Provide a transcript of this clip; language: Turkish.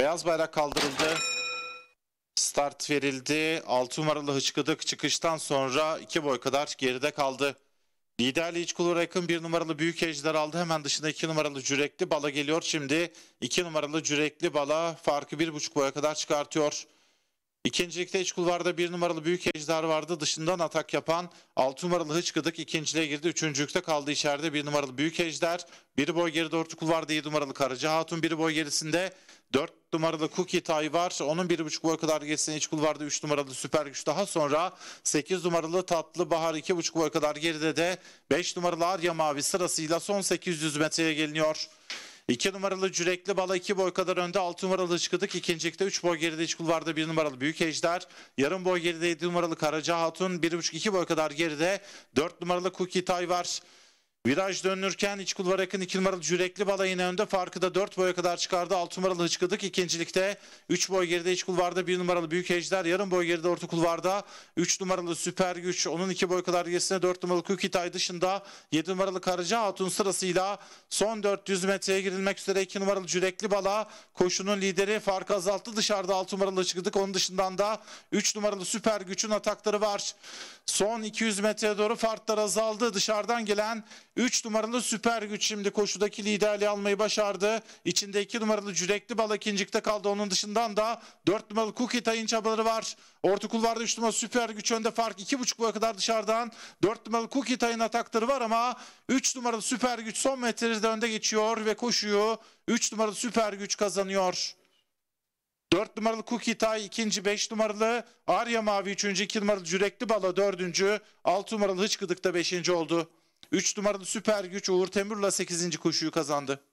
Beyaz bayrak kaldırıldı. Start verildi. 6 numaralı Hıçkıdık çıkıştan sonra 2 boy kadar geride kaldı. Liderli iç kulura yakın 1 numaralı Büyük Ejder aldı. Hemen dışında 2 numaralı Cürekli Bala geliyor şimdi. 2 numaralı Cürekli Bala farkı 1,5 boya kadar çıkartıyor. İkincilikte iç kulvarda bir numaralı Büyük Ejder vardı. Dışından atak yapan 6 numaralı gıdık ikinciliğe girdi. Üçüncülükte kaldı içeride bir numaralı Büyük Ejder. Bir boy geri dörtlü kulvarda 7 numaralı Karaca Hatun. Bir boy gerisinde dört numaralı Cookie Tay var. Onun buçuk boy kadar gerisinde iç kulvarda üç numaralı Süper Güç. Daha sonra sekiz numaralı Tatlı Bahar iki buçuk boy kadar geride de beş numaralı Arya Mavi sırasıyla son sekiz yüz metreye geliniyor. 2 numaralı Cürekli Bala 2 boy kadar önde 6 numaralı Çıkıdık. İkincilikte 3 boy geride İç Kulvar'da 1 numaralı Büyük Ejder. Yarım boy geride 7 numaralı Karaca Hatun. 1,5-2 boy kadar geride 4 numaralı Kuki Tay var. Viraj dönürken iç kulvar yakın 2 numaralı Cürekli Balay'ın önde farkı da 4 boya kadar çıkardı. 6 numaralı Hıçkıdık ikincilikte 3 boy geride iç kulvarda 1 numaralı Büyük Ejder yarım boy geride orta kulvarda 3 numaralı Süper Güç onun 2 boy kadar gerisine 4 numaralı Kukitay dışında 7 numaralı Karaca Hatun sırasıyla son 400 metreye girilmek üzere 2 numaralı Cürekli Bala koşunun lideri farkı azalttı dışarıda 6 numaralı Hıçkıdık onun dışından da 3 numaralı Süper Güç'ün atakları var. Son 200 metreye doğru farklar azaldı dışarıdan gelen 3 numaralı süper güç şimdi koşudaki liderliği almayı başardı. İçinde 2 numaralı Cürekli Bal ikincilikte kaldı. Onun dışından da 4 numaralı Cookie Tay'ın çabaları var. Ortakul vardı 3 numaralı süper güç önde fark 2,5 boya kadar dışarıdan. 4 numaralı Cookie Tay'ın atakları var ama 3 numaralı süper güç son metrede önde geçiyor ve koşuyu 3 numaralı süper güç kazanıyor. 4 numaralı Cookie Tay ikinci, 5 numaralı Arya Mavi üçüncü, 2 numaralı Cürekli Bala dördüncü, 6 numaralı Hıçkıdık da beşinci oldu. 3 numaralı süper güç Uğur Temur'la 8. koşuyu kazandı.